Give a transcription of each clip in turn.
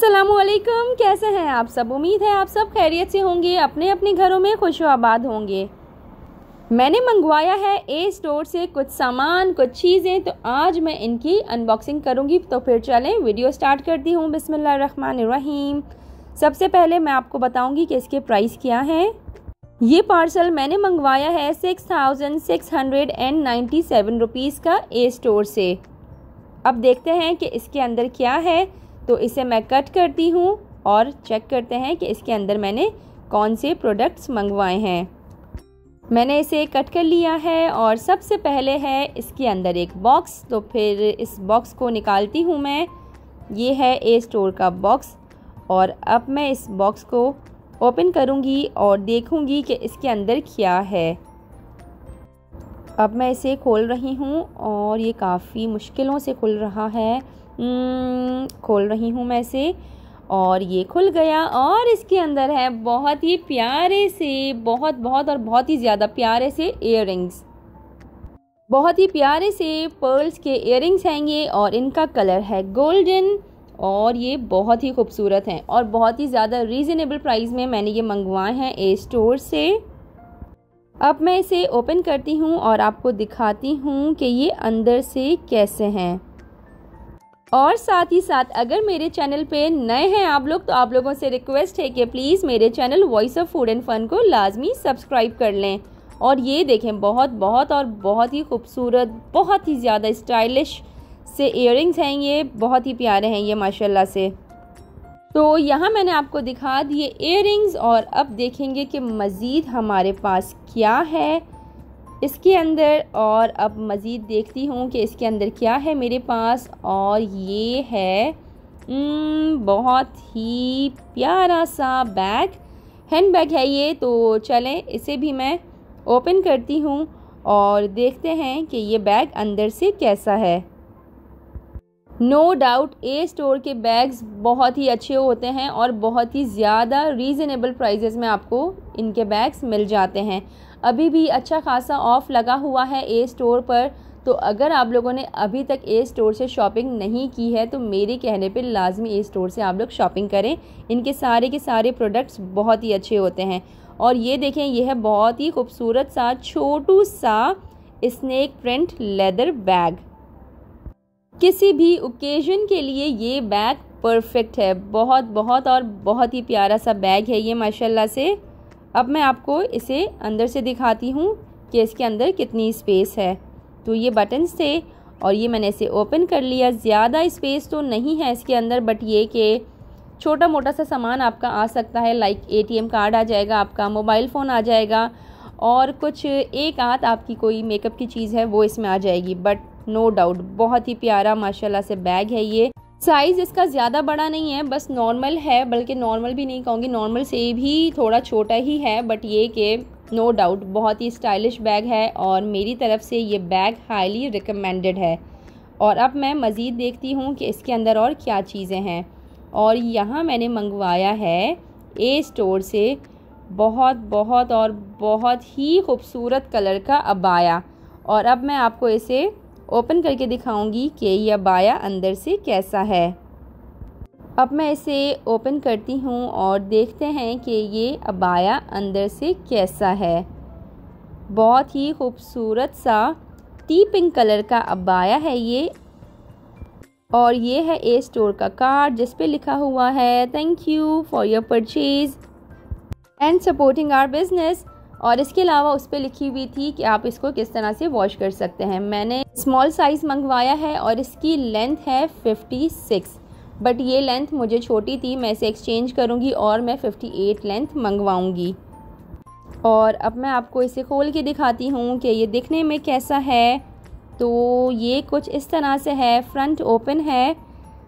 सलामकुम कैसे हैं आप सब उम्मीद है आप सब खैरियत से होंगे अपने अपने घरों में खुश आबाद होंगे मैंने मंगवाया है ए स्टोर से कुछ सामान कुछ चीज़ें तो आज मैं इनकी अनबॉक्सिंग करूंगी तो फिर चलें वीडियो स्टार्ट करती हूँ रहीम सबसे पहले मैं आपको बताऊंगी कि इसके प्राइस क्या हैं ये पार्सल मैंने मंगवाया है six thousand six hundred and ninety seven rupees का ए स्टोर से अब देखते हैं कि इसके अंदर क्या है तो इसे मैं कट करती हूँ और चेक करते हैं कि इसके अंदर मैंने कौन से प्रोडक्ट्स मंगवाए हैं मैंने इसे कट कर लिया है और सबसे पहले है इसके अंदर एक बॉक्स तो फिर इस बॉक्स को निकालती हूँ मैं ये है ए स्टोर का बॉक्स और अब मैं इस बॉक्स को ओपन करूँगी और देखूँगी कि इसके अंदर क्या है अब मैं इसे खोल रही हूँ और ये काफ़ी मुश्किलों से खुल रहा है हम्म, खोल रही हूँ मैं इसे और ये खुल गया और इसके अंदर है बहुत ही प्यारे से बहुत बहुत और बहुत ही ज़्यादा प्यारे से इयर बहुत ही प्यारे से पर्ल्स के इयर हैं ये और इनका कलर है गोल्डन और ये बहुत ही खूबसूरत हैं और बहुत ही ज़्यादा रीज़नेबल प्राइस में मैंने ये मंगवाए हैं ए स्टोर से अब मैं इसे ओपन करती हूँ और आपको दिखाती हूँ कि ये अंदर से कैसे हैं और साथ ही साथ अगर मेरे चैनल पे नए हैं आप लोग तो आप लोगों से रिक्वेस्ट है कि प्लीज़ मेरे channel voice of food and fun को लाजमी सब्सक्राइब कर लें और ये देखें बहुत बहुत और बहुत ही खूबसूरत बहुत ही ज़्यादा स्टाइलिश से इयर हैं ये बहुत ही प्यारे हैं ये माशाल्लाह से तो यहाँ मैंने आपको दिखा दिए इयर और अब देखेंगे कि मज़ीद हमारे पास क्या है इसके अंदर और अब मज़ीद देखती हूँ कि इसके अंदर क्या है मेरे पास और ये है हम्म, बहुत ही प्यारा सा बैग हैंड बैग है ये तो चलें इसे भी मैं ओपन करती हूँ और देखते हैं कि ये बैग अंदर से कैसा है नो डाउट ए स्टोर के बैग्स बहुत ही अच्छे होते हैं और बहुत ही ज़्यादा रीज़नेबल प्राइजेज़ में आपको इनके बैग्स मिल जाते हैं अभी भी अच्छा खासा ऑफ़ लगा हुआ है ए स्टोर पर तो अगर आप लोगों ने अभी तक ए स्टोर से शॉपिंग नहीं की है तो मेरे कहने पे लाजमी ए स्टोर से आप लोग शॉपिंग करें इनके सारे के सारे प्रोडक्ट्स बहुत ही अच्छे होते हैं और ये देखें यह है बहुत ही खूबसूरत सा छोटू सा स्नैक प्रिंट लेदर बैग किसी भी ओकेजन के लिए ये बैग परफेक्ट है बहुत बहुत और बहुत ही प्यारा सा बैग है ये माशाल्लाह से अब मैं आपको इसे अंदर से दिखाती हूँ कि इसके अंदर कितनी स्पेस है तो ये बटन्स थे और ये मैंने इसे ओपन कर लिया ज़्यादा स्पेस तो नहीं है इसके अंदर बट ये कि छोटा मोटा सा सामान आपका आ सकता है लाइक ए कार्ड आ जाएगा आपका मोबाइल फ़ोन आ जाएगा और कुछ एक आध आपकी कोई मेकअप की चीज़ है वो इसमें आ जाएगी बट नो डाउट बहुत ही प्यारा माशाल्लाह से बैग है ये साइज इसका ज़्यादा बड़ा नहीं है बस नॉर्मल है बल्कि नॉर्मल भी नहीं कहूँगी नॉर्मल से भी थोड़ा छोटा ही है बट ये कि नो डाउट बहुत ही स्टाइलिश बैग है और मेरी तरफ से ये बैग हाईली रिकमेंडेड है और अब मैं मज़ीद देखती हूँ कि इसके अंदर और क्या चीज़ें हैं और यहाँ मैंने मंगवाया है ए स्टोर से बहुत बहुत और बहुत ही खूबसूरत कलर का अबाया और अब मैं आपको इसे ओपन करके दिखाऊंगी कि यह बाया अंदर से कैसा है अब मैं इसे ओपन करती हूँ और देखते हैं कि ये अबाया अंदर से कैसा है बहुत ही खूबसूरत सा टी पिंक कलर का अबाया है ये और ये है ए स्टोर का कार्ड जिस पे लिखा हुआ है thank you for your purchase and supporting our business और इसके अलावा उस पर लिखी हुई थी कि आप इसको किस तरह से वॉश कर सकते हैं मैंने स्मॉल साइज़ मंगवाया है और इसकी लेंथ है फिफ्टी सिक्स बट ये लेंथ मुझे छोटी थी मैं इसे एक्सचेंज करूँगी और मैं फिफ्टी एट लेंथ मंगवाऊँगी और अब मैं आपको इसे खोल के दिखाती हूँ कि ये दिखने में कैसा है तो ये कुछ इस तरह से है फ्रंट ओपन है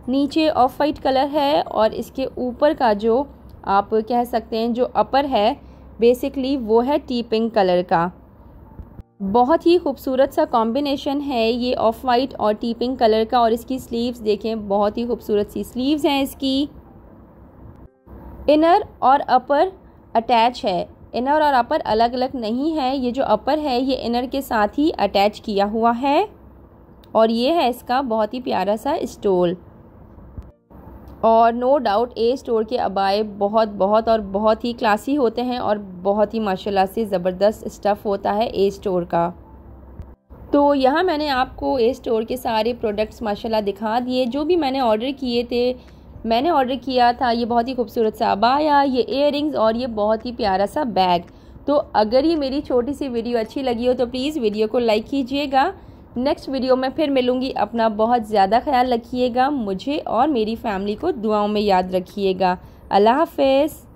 नीचे ऑफ वाइट कलर है और इसके ऊपर का जो आप कह सकते हैं जो अपर है बेसिकली वो है टी पिंक कलर का बहुत ही खूबसूरत सा कॉम्बिनेशन है ये ऑफ वाइट और टी पिंक कलर का और इसकी स्लीव्स देखें बहुत ही खूबसूरत सी स्लीव्स हैं इसकी इनर और अपर अटैच है इनर और अपर अलग अलग नहीं है ये जो अपर है ये इनर के साथ ही अटैच किया हुआ है और ये है इसका बहुत ही प्यारा सा स्टोल और नो डाउट ए स्टोर के अबाए बहुत बहुत और बहुत ही क्लासी होते हैं और बहुत ही माशाल्लाह से ज़बरदस्त स्टफ़ होता है ए स्टोर का तो यहाँ मैंने आपको ए स्टोर के सारे प्रोडक्ट्स माशाल्लाह दिखा दिए जो भी मैंने ऑर्डर किए थे मैंने ऑर्डर किया था ये बहुत ही खूबसूरत सा अबाया ये एयर और ये बहुत ही प्यारा सा बैग तो अगर ये मेरी छोटी सी वीडियो अच्छी लगी हो तो प्लीज़ वीडियो को लाइक कीजिएगा नेक्स्ट वीडियो में फिर मिलूँगी अपना बहुत ज़्यादा ख्याल रखिएगा मुझे और मेरी फैमिली को दुआओं में याद रखिएगा अल्लाह हाफिज़